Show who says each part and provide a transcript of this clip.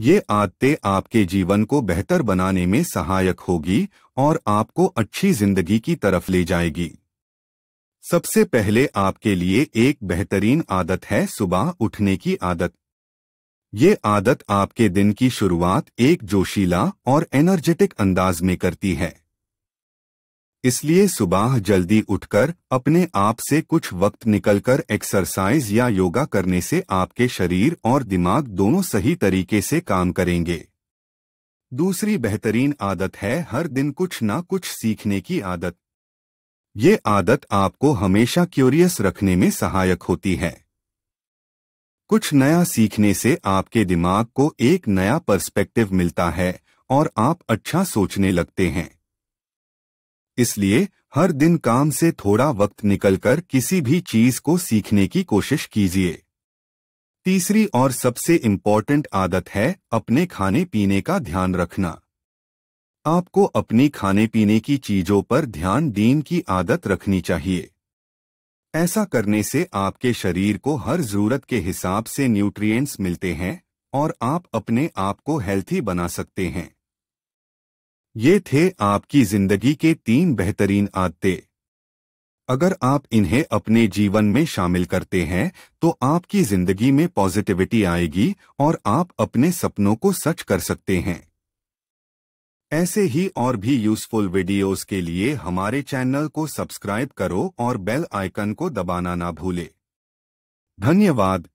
Speaker 1: ये आदतें आपके जीवन को बेहतर बनाने में सहायक होगी और आपको अच्छी जिंदगी की तरफ ले जाएगी सबसे पहले आपके लिए एक बेहतरीन आदत है सुबह उठने की आदत ये आदत आपके दिन की शुरुआत एक जोशीला और एनर्जेटिक अंदाज में करती है इसलिए सुबह जल्दी उठकर अपने आप से कुछ वक्त निकलकर एक्सरसाइज या योगा करने से आपके शरीर और दिमाग दोनों सही तरीके से काम करेंगे दूसरी बेहतरीन आदत है हर दिन कुछ ना कुछ सीखने की आदत ये आदत आपको हमेशा क्यूरियस रखने में सहायक होती है कुछ नया सीखने से आपके दिमाग को एक नया पर्सपेक्टिव मिलता है और आप अच्छा सोचने लगते हैं इसलिए हर दिन काम से थोड़ा वक्त निकलकर किसी भी चीज को सीखने की कोशिश कीजिए तीसरी और सबसे इम्पॉर्टेंट आदत है अपने खाने पीने का ध्यान रखना आपको अपनी खाने पीने की चीजों पर ध्यान दीन की आदत रखनी चाहिए ऐसा करने से आपके शरीर को हर जरूरत के हिसाब से न्यूट्रिएंट्स मिलते हैं और आप अपने आप को हेल्थी बना सकते हैं ये थे आपकी जिंदगी के तीन बेहतरीन आदते अगर आप इन्हें अपने जीवन में शामिल करते हैं तो आपकी जिंदगी में पॉजिटिविटी आएगी और आप अपने सपनों को सच कर सकते हैं ऐसे ही और भी यूजफुल वीडियोस के लिए हमारे चैनल को सब्सक्राइब करो और बेल आइकन को दबाना ना भूले धन्यवाद